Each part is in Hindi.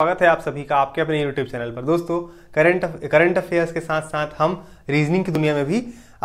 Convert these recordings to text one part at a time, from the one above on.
स्वागत है आप सभी का आपके अपने YouTube चैनल पर दोस्तों करंट करंट अफेयर्स के साथ साथ हम रीजनिंग की दुनिया में भी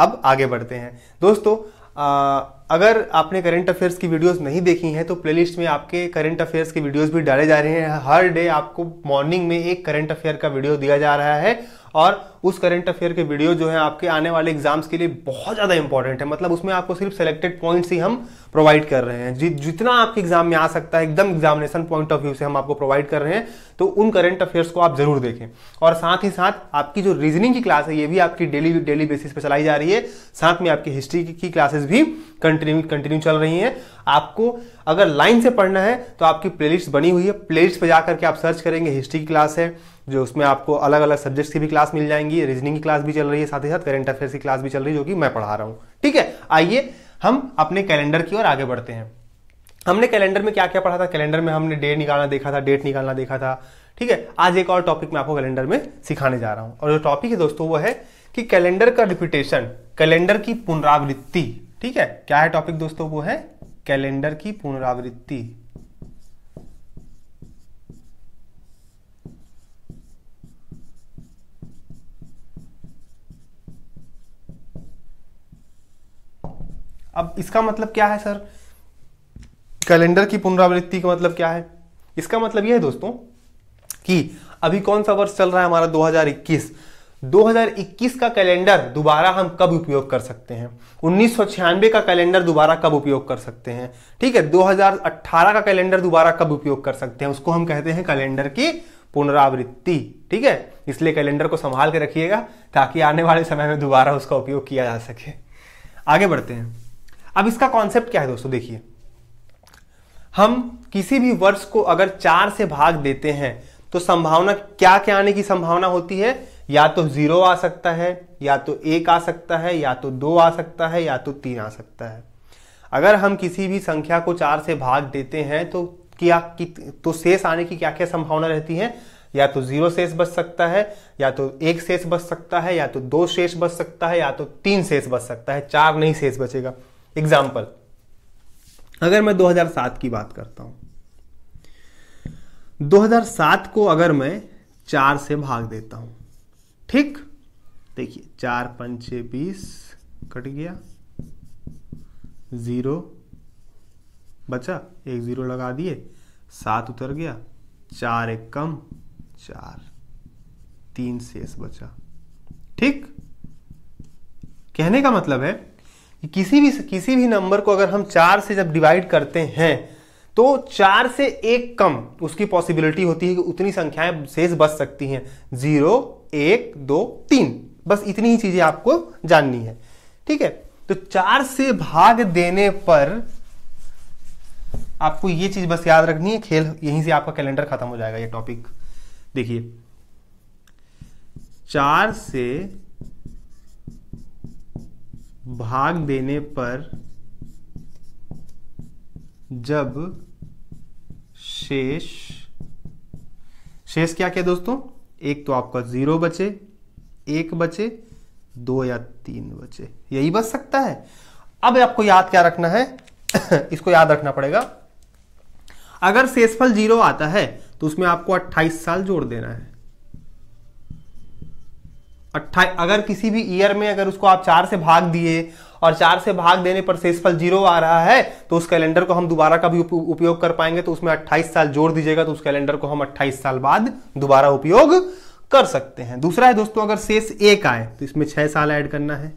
अब आगे बढ़ते हैं दोस्तों आ, अगर आपने करंट अफेयर्स की वीडियोस नहीं देखी हैं तो प्लेलिस्ट में आपके करंट अफेयर्स के वीडियोस भी डाले जा रहे हैं हर डे आपको मॉर्निंग में एक करंट अफेयर का वीडियो दिया जा रहा है और उस करेंट अफेयर के वीडियो जो है आपके आने वाले एग्जाम्स के लिए बहुत ज़्यादा इंपॉर्टेंट है मतलब उसमें आपको सिर्फ सेलेक्टेड पॉइंट्स ही हम प्रोवाइड कर रहे हैं जित जितना आपके एग्जाम में आ सकता है एकदम एग्जामिनेशन पॉइंट ऑफ व्यू से हम आपको प्रोवाइड कर रहे हैं तो उन करंट अफेयर्स को आप जरूर देखें और साथ ही साथ आपकी जो रीजनिंग की क्लास है ये भी आपकी डेली डेली बेसिस पर चलाई जा रही है साथ में आपकी हिस्ट्री की क्लासेस भी कंटिन्यू कंटिन्यू चल रही हैं आपको अगर लाइन से पढ़ना है तो आपकी प्लेलिस्ट बनी हुई है प्लेलिस्ट पर जाकर के आप सर्च करेंगे हिस्ट्री की क्लास है जो उसमें आपको अलग अलग सब्जेक्ट्स की भी क्लास मिल जाएंगी रीजनिंग की क्लास भी चल रही है साथ ही साथ करेंट अफेयर्स की क्लास भी चल रही है जो कि मैं पढ़ा रहा हूँ ठीक है आइए हम अपने कैलेंडर की ओर आगे बढ़ते हैं हमने कैलेंडर में क्या क्या पढ़ा था कैलेंडर में हमने डेट निकालना देखा था डेट निकालना देखा था ठीक है आज एक और टॉपिक मैं आपको कैलेंडर में सिखाने जा रहा हूँ और जो टॉपिक है दोस्तों वो है कि कैलेंडर का रिपीटेशन कैलेंडर की पुनरावृत्ति ठीक है क्या है टॉपिक दोस्तों वो है कैलेंडर की पुनरावृत्ति अब इसका मतलब क्या है सर कैलेंडर की पुनरावृत्ति का मतलब क्या है इसका मतलब यह है दोस्तों कि अभी कौन सा वर्ष चल रहा है हमारा 2021 2021 का कैलेंडर दोबारा हम कब उपयोग कर सकते हैं उन्नीस का कैलेंडर दोबारा कब उपयोग कर सकते हैं ठीक है 2018 का कैलेंडर दोबारा कब उपयोग कर सकते हैं उसको हम कहते हैं कैलेंडर की पुनरावृत्ति ठीक है इसलिए कैलेंडर को संभाल के रखिएगा ताकि आने वाले समय में दोबारा उसका उपयोग किया जा सके आगे बढ़ते हैं अब इसका कॉन्सेप्ट क्या है दोस्तों देखिए हम किसी भी वर्ष को अगर चार से भाग देते हैं तो संभावना क्या क्या आने की संभावना होती है या तो जीरो आ सकता है या तो एक आ सकता है या तो दो आ सकता है या तो तीन आ सकता है अगर हम किसी भी संख्या को चार से भाग देते हैं तो क्या कि, तो शेष आने की क्या क्या संभावना रहती है या तो जीरो शेष बच सकता है या तो एक शेष बच सकता है या तो दो शेष बच सकता है या तो तीन शेष बच सकता है चार नहीं शेष बचेगा एग्जाम्पल अगर मैं 2007 की बात करता हूं 2007 को अगर मैं चार से भाग देता हूं ठीक देखिए चार पंचे बीस कट गया ज़ीरो बचा एक ज़ीरो लगा दिए सात उतर गया चार एक कम चार तीन शेष बचा ठीक कहने का मतलब है कि किसी भी किसी भी नंबर को अगर हम चार से जब डिवाइड करते हैं तो चार से एक कम उसकी पॉसिबिलिटी होती है कि उतनी संख्याएं शेष बच सकती हैं जीरो एक दो तीन बस इतनी ही चीजें आपको जाननी है ठीक है तो चार से भाग देने पर आपको ये चीज बस याद रखनी है खेल यहीं से आपका कैलेंडर खत्म हो जाएगा ये टॉपिक देखिए चार से भाग देने पर जब शेष शेष क्या क्या दोस्तों एक तो आपका जीरो बचे एक बचे दो या तीन बचे यही बच सकता है अब आपको याद क्या रखना है इसको याद रखना पड़ेगा अगर शेषफल जीरो आता है तो उसमें आपको 28 साल जोड़ देना है अट्ठाईस अगर किसी भी ईयर में अगर उसको आप चार से भाग दिए और चार से भाग देने पर शेषफल जीरो आ रहा है तो उस कैलेंडर को हम दोबारा का भी उपयोग कर पाएंगे तो उसमें 28 साल जोड़ दीजिएगा तो उस कैलेंडर को हम 28 साल बाद दोबारा उपयोग कर सकते हैं दूसरा है दोस्तों अगर शेष एक आए तो इसमें छह साल ऐड करना है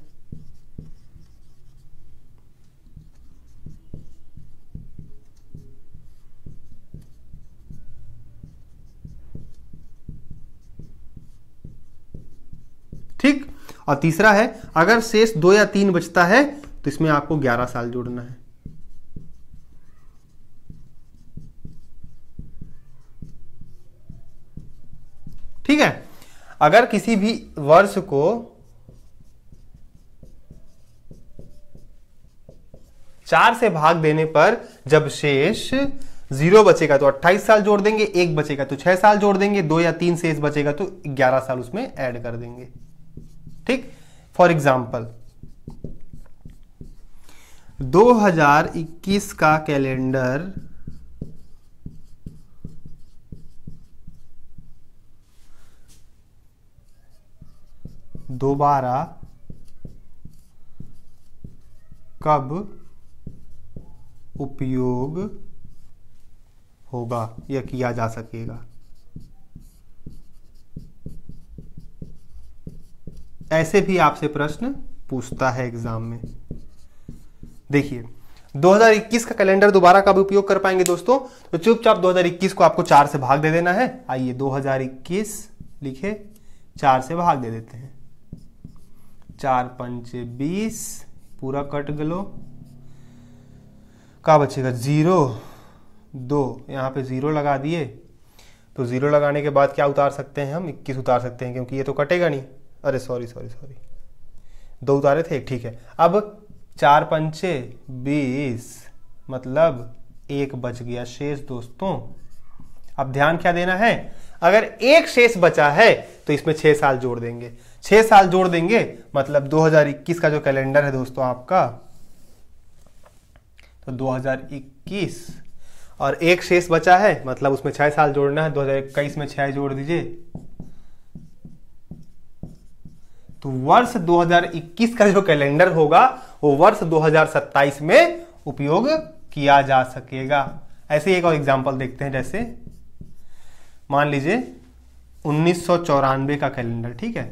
और तीसरा है अगर शेष दो या तीन बचता है तो इसमें आपको ग्यारह साल जोड़ना है ठीक है अगर किसी भी वर्ष को चार से भाग देने पर जब शेष जीरो बचेगा तो 28 साल जोड़ देंगे एक बचेगा तो छह साल जोड़ देंगे दो या तीन शेष बचेगा तो 11 साल उसमें ऐड कर देंगे ठीक फॉर एग्जाम्पल 2021 का कैलेंडर दोबारा कब उपयोग होगा या किया जा सकेगा ऐसे भी आपसे प्रश्न पूछता है एग्जाम में देखिए 2021 का कैलेंडर दोबारा कब उपयोग कर पाएंगे दोस्तों तो चुपचाप 2021 को आपको चार से भाग दे देना है आइए 2021 लिखे चार से भाग दे देते हैं चार पंचे बीस पूरा कट गलो का बचेगा जीरो दो यहां पे जीरो लगा दिए तो जीरो लगाने के बाद क्या उतार सकते हैं हम इक्कीस उतार सकते हैं क्योंकि ये तो कटेगा नहीं अरे सॉरी सॉरी सॉरी दो उतारे थे एक ठीक है अब चार पंचे बीस मतलब एक बच गया शेष दोस्तों अब ध्यान क्या देना है अगर एक शेष बचा है तो इसमें छह साल जोड़ देंगे छह साल जोड़ देंगे मतलब 2021 का जो कैलेंडर है दोस्तों आपका तो 2021 और एक शेष बचा है मतलब उसमें छह साल जोड़ना है इक्कीस में छह जोड़ दीजिए तो वर्ष 2021 का जो कैलेंडर होगा वो वर्ष 2027 में उपयोग किया जा सकेगा ऐसे एक और एग्जाम्पल देखते हैं जैसे मान लीजिए उन्नीस का कैलेंडर ठीक है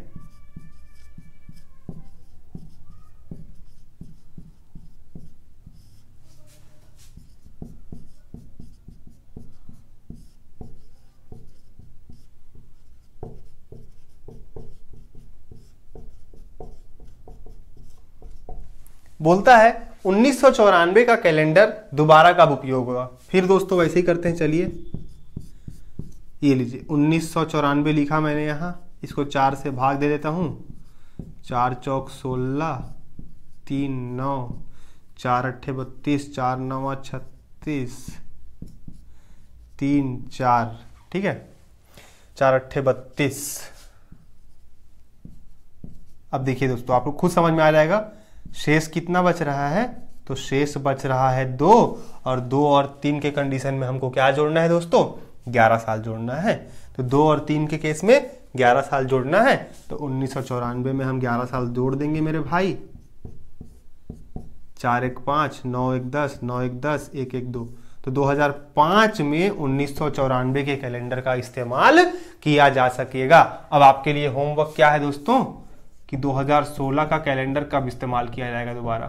बोलता है उन्नीस का कैलेंडर दोबारा कब उपयोग होगा फिर दोस्तों वैसे ही करते हैं चलिए ये लीजिए उन्नीस लिखा मैंने यहाँ इसको चार से भाग दे देता हूँ चार चौक सोलह तीन नौ चार अट्ठे बत्तीस चार नौ छत्तीस तीन चार ठीक है चार अट्ठे बत्तीस अब देखिए दोस्तों आपको खुद समझ में आ जाएगा शेष कितना बच रहा है तो शेष बच रहा है दो और दो और तीन के कंडीशन में हमको क्या जोड़ना है दोस्तों ग्यारह साल जोड़ना है तो दो और तीन के केस में ग्यारह साल जोड़ना है तो उन्नीस में हम ग्यारह साल जोड़ देंगे मेरे भाई चार एक पांच नौ एक दस नौ एक दस एक एक दो तो 2005 में उन्नीस के कैलेंडर का इस्तेमाल किया जा सकेगा अब आपके लिए होमवर्क क्या है दोस्तों कि 2016 का कैलेंडर कब इस्तेमाल किया जाएगा दोबारा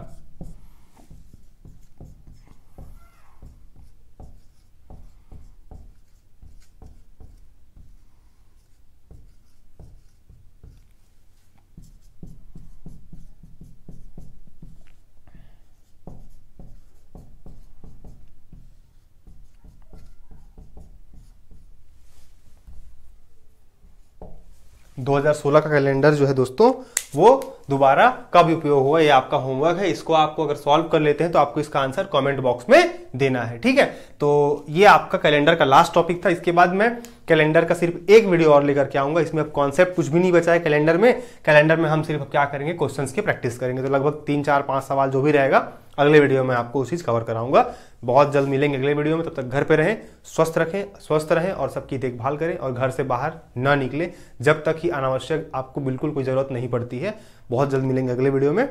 2016 का कैलेंडर जो है दोस्तों वो दोबारा कब उपयोग हुआ ये आपका होमवर्क है इसको आपको अगर सॉल्व कर लेते हैं तो आपको इसका आंसर कमेंट बॉक्स में देना है ठीक है तो ये आपका कैलेंडर का लास्ट टॉपिक था इसके बाद मैं कैलेंडर का सिर्फ एक वीडियो और लेकर के आऊंगा इसमें अब कॉन्सेप्ट कुछ भी नहीं बचा है कैलेंडर में कैलेंडर में हम सिर्फ क्या करेंगे क्वेश्चन की प्रैक्टिस करेंगे तो लगभग तीन चार पांच सवाल जो भी रहेगा अगले वीडियो में आपको उसी कवर कराऊंगा बहुत जल्द मिलेंगे अगले वीडियो में तब तक घर पर रहें स्वस्थ रखें स्वस्थ रहें और सबकी देखभाल करें और घर से बाहर ना निकलें जब तक ही अनावश्यक आपको बिल्कुल कोई ज़रूरत नहीं पड़ती है बहुत जल्द मिलेंगे अगले वीडियो में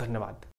धन्यवाद